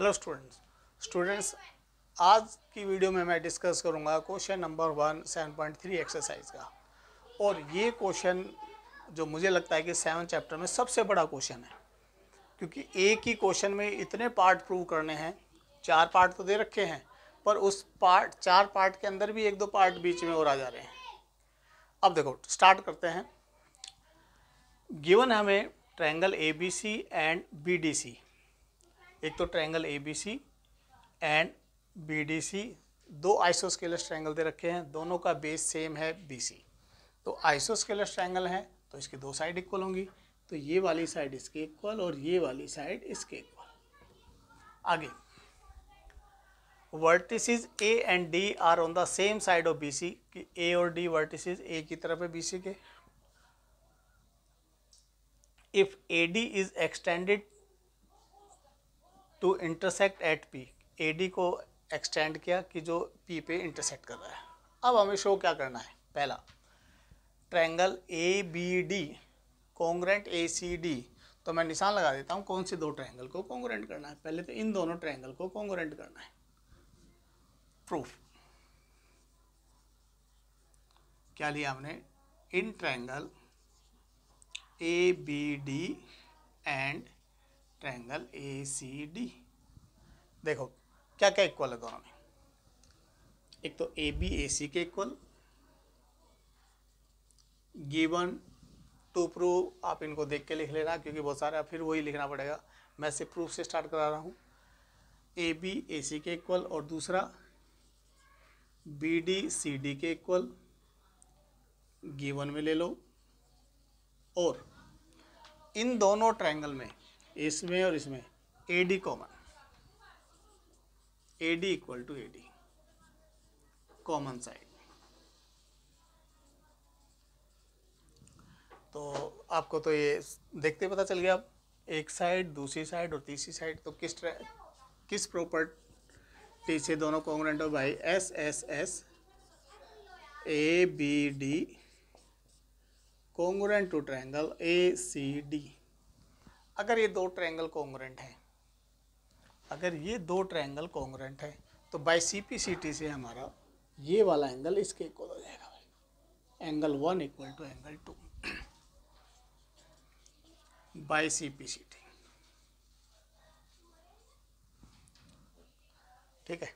hello students students आज की video में मैं डिस्कस करूंगा question number one seven point three exercise का और ये क्वेश्चन जो मुझे लगता है कि सेवन चैप्टर में सबसे बड़ा क्वेश्चन है क्योंकि एक ही क्वेश्चन में इतने पार्ट प्रूव करने हैं चार पार्ट तो दे रखे हैं पर उस पार्ट चार पार्ट के अंदर भी एक दो पार्ट बीच में और आ जा रहे हैं अब देखो स्टार्ट करते हैं गिवन हमें triangle A B C and B D C एक तो triangle A B C and B D C दो आइसोस्केलस ट्रायंगल दे रखे हैं दोनों का बेस सेम है बी सी तो आइसोस्केलस ट्रायंगल है तो इसकी दो साइड इक्वल होंगी तो ये वाली साइड इसके इक्वल और ये वाली साइड इसके इक्वल आगे vertices A and D are on the same side of B C कि ए और डी वर्टिसेस ए की तरफ है बी सी के if A D is extended to intersect at P A D को एक्सटेंड किया कि जो पी पे इंटरसेक्ट कर रहा है अब हमें शो क्या करना है पहला triangle A B D congruent A C D तो मैं निशान लगा देता हूँ कौन से दो ट्रैंगल को कॉन्ग्रेंट करना है पहले तो इन दोनों ट्रैंगल को कॉन्ग्रेंट करना है प्रूफ क्या लिया हमने in triangle A B D and triangle A C D देखो क्या क्या इक्वल है दोनों में एक तो ए बी ए सी के इक्वल गिवन टू प्रूव आप इनको देख के लिख लेना क्योंकि बहुत सारे फिर वही लिखना पड़ेगा मैं से प्रूफ से स्टार्ट करा रहा हूँ ए बी ए सी के इक्वल और दूसरा बी डी सी डी के इक्वल गिवन में ले लो और इन दोनों ट्रायंगल में इसमें और इसमें A D common A D equal to A D common side तो आपको तो ये देखते पता चल गया एक साइड दूसरी साइड और तीसरी साइड तो किस किस प्रॉपर्टी से दोनों कॉन्ग्रेंट हो भाई S S S A B D congruent to triangle A C D अगर ये दो ट्रायंगल कॉन्ग्रेंट हैं अगर ये दो ट्रायंगल कॉन्ग्रेंट है तो by C P C T से हमारा ये वाला एंगल इसके इक्वल हो जाएगा भाई angle one equal to angle two by C P C T ठीक है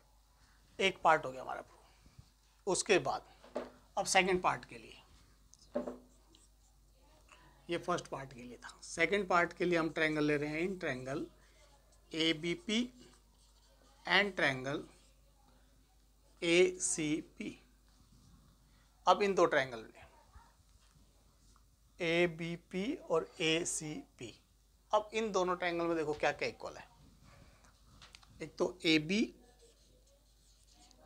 एक पार्ट हो गया हमारा प्रूफ उसके बाद अब सेकंड पार्ट के लिए ये फर्स्ट पार्ट के लिए था सेकंड पार्ट के लिए हम ट्रायंगल ले रहे हैं in triangle A B P and triangle A C P अब इन दो ट्रायंगल में ए बी पी और ए सी पी अब इन दोनों ट्रायंगल में देखो क्या क्या इक्वल है एक तो A B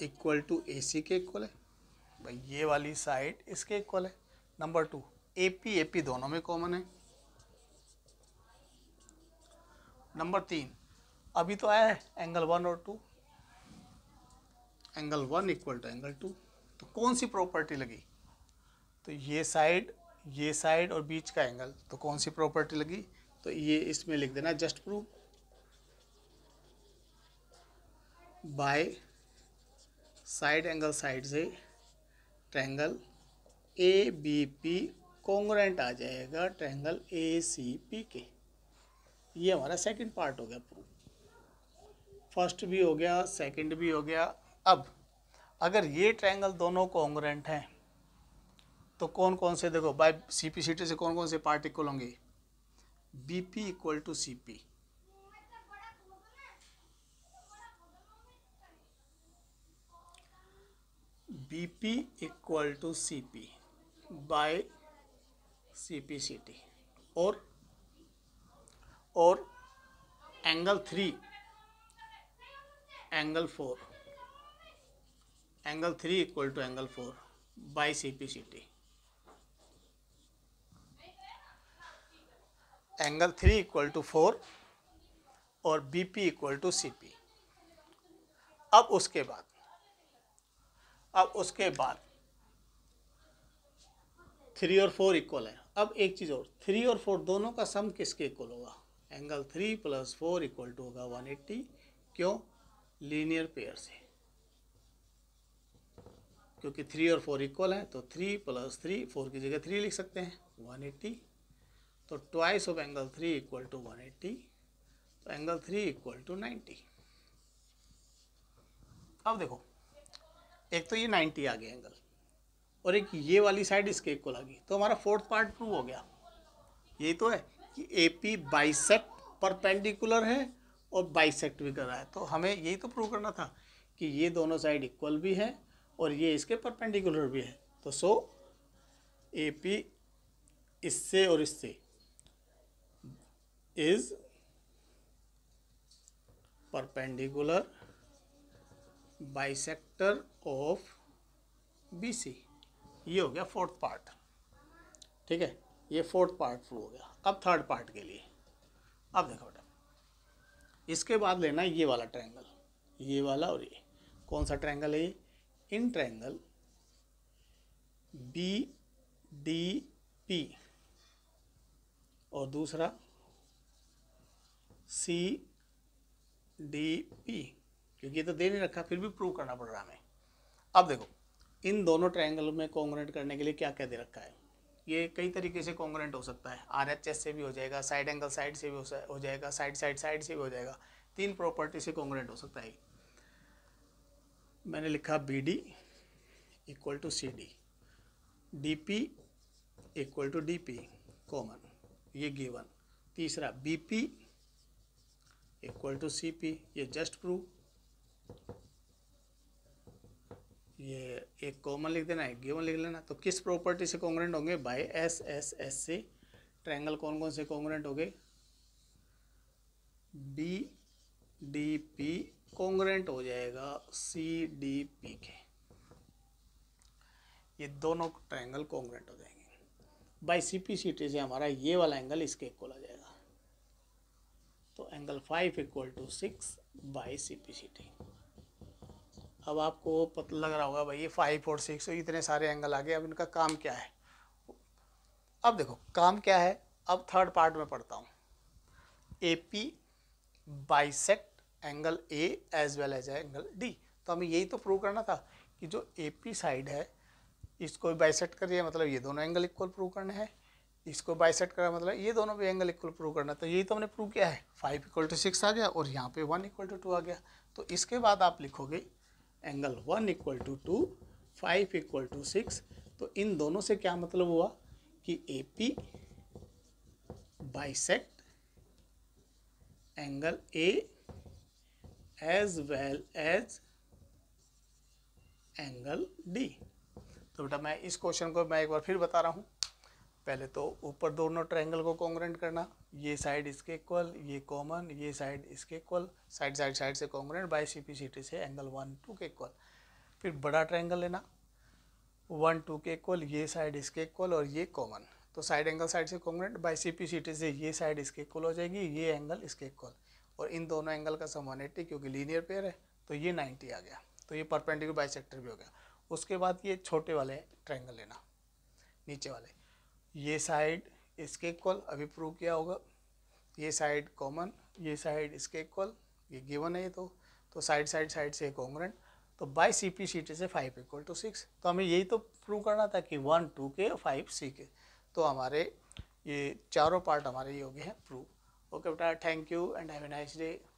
equal to A C के इक्वल है भाई ये वाली साइड इसके इक्वल है नंबर टू एपी एपी दोनों में कॉमन है नंबर तीन अभी तो आया है एंगल वन और two angle one equal to angle two तो कौन सी प्रॉपर्टी लगी तो ये साइड ये साइड और बीच का एंगल तो कौन सी प्रॉपर्टी लगी तो ये इसमें लिख देना just proof by side angle side से triangle A B P congruent आ जाएगा ट्रैंगल ए सी पी के ये हमारा सेकंड पार्ट हो गया प्रूफ फर्स्ट भी हो गया सेकंड भी हो गया अब अगर ये ट्रैंगल दोनों कॉन्ग्रेंट हैं तो कौन कौन से देखो by C P C T से कौन कौन से पार्ट इक्वल होंगे B P equal to C P B P equal to C P by C और और angle three angle four angle three equal to angle four by T angle three equal to four और B P equal to C P अब उसके बाद अब उसके बाद three और फोर इक्वल है अब एक चीज़ और थ्री और फोर दोनों का सम किसके इक्वल होगा angle three plus four equal to होगा वन एट्टी क्यों लीनियर पेयर से क्योंकि थ्री और फोर इक्वल हैं तो थ्री प्लस थ्री फोर की जगह थ्री लिख सकते हैं वन एट्टी तो twice of angle three equal to one eighty तो angle three equal to ninety अब देखो एक तो ये नाइन्टी आ गया एंगल और एक ये वाली साइड इसके को लगी तो हमारा फोर्थ पार्ट प्रूव हो गया यही तो है कि ए पी बाइसेक्ट परपेंडिकुलर है और बाइसेक्ट भी कर रहा है तो हमें यही तो प्रूव करना था कि ये दोनों साइड इक्वल भी है और ये इसके परपेंडिकुलर भी है तो सो ए पी इससे और इससे is perpendicular bisector of B C ये हो गया फोर्थ पार्ट ठीक है ये फोर्थ पार्ट शुरू हो गया अब थर्ड पार्ट के लिए अब देखो बेटा इसके बाद लेना ये वाला ट्रायंगल ये वाला और ये कौन सा ट्रायंगल है ये in triangle B D P और दूसरा सी डी पी क्योंकि ये तो दे नहीं रखा फिर भी प्रूव करना पड़ रहा हमें अब देखो इन दोनों ट्रायंगल में कॉन्ग्रेंट करने के लिए क्या क्या दे रखा है ये कई तरीके से कॉन्ग्रेंट हो सकता है आर एच एस से भी हो जाएगा साइड एंगल साइड से भी हो जाएगा साइड साइड साइड से भी हो जाएगा तीन प्रॉपर्टी से कॉन्ग्रेंट हो सकता है मैंने लिखा B D equal to C D D P equal to D P common ये गिवन तीसरा B P equal to C P ये जस्ट प्रूव एक कॉमन लिख देना एक गिवन लिख लेना तो किस प्रॉपर्टी से कॉन्ग्रेंट होंगे बाय एस एस एस से ट्रायंगल कौन कौन से कॉन्ग्रेंट हो गए बी डी पी कॉन्ग्रेंट हो जाएगा सी डी पी के ये दोनों ट्रायंगल कॉन्ग्रेंट हो जाएंगे by C P C T से हमारा ये वाला एंगल इसके इक्वल आ जाएगा तो angle five equal to six by C P C T अब आपको पता लग रहा होगा भाई ये फाइव और सिक्स इतने सारे एंगल आ गए अब इनका काम क्या है अब देखो काम क्या है अब थर्ड पार्ट में पढ़ता हूँ A P bisect angle A as well as angle D तो हमें यही तो प्रूव करना था कि जो ए पी साइड है इसको बाइसेट करिए मतलब ये दोनों एंगल इक्वल प्रूव करने हैं इसको बाइसेट करा मतलब ये दोनों भी एंगल इक्वल प्रूव करना तो यही तो हमने प्रूव किया है फाइव इक्वल टू सिक्स आ गया और यहाँ पे वन इक्वल टू टू आ गया तो इसके बाद आप लिखोगे angle one equal to two five equal to six तो इन दोनों से क्या मतलब हुआ कि A P sect angle A as well as angle D तो बेटा मैं इस क्वेश्चन को मैं एक बार फिर बता रहा हूँ पहले तो ऊपर दोनों ट्रायंगल को कॉन्ग्रेंट करना ये साइड इसके इक्वल ये कॉमन ये साइड इसके इक्वल साइड साइड साइड से कॉन्ग्रेंट बाई सी पी से एंगल वन टू के इक्वल फिर बड़ा ट्रायंगल लेना वन टू के इक्वल ये साइड इसके इक्वल और ये कॉमन तो साइड एंगल साइड से कॉन्ग्रेंट बाई सी पी से ये साइड इसके इक्वल हो जाएगी ये एंगल इसके इक्वल और इन दोनों एंगल का सम वन एट्टी क्योंकि लीनियर पेयर है तो ये नाइन्टी आ गया तो ये परपेंडिकुलर बाई भी हो गया उसके बाद ये छोटे वाले ट्रायंगल लेना नीचे वाले ये साइड इसके इक्वल अभी प्रूव किया होगा ये साइड कॉमन ये साइड इसके इक्वल ये गिवन है ये तो तो साइड साइड साइड से कॉन्ग्रेंट तो by C P C T से फाइव इक्वल टू सिक्स तो हमें यही तो प्रूव करना था कि वन टू के फाइव सी के तो हमारे ये चारों पार्ट हमारे ये हो गए हैं प्रूव ओके बेटा thank you and have a nice day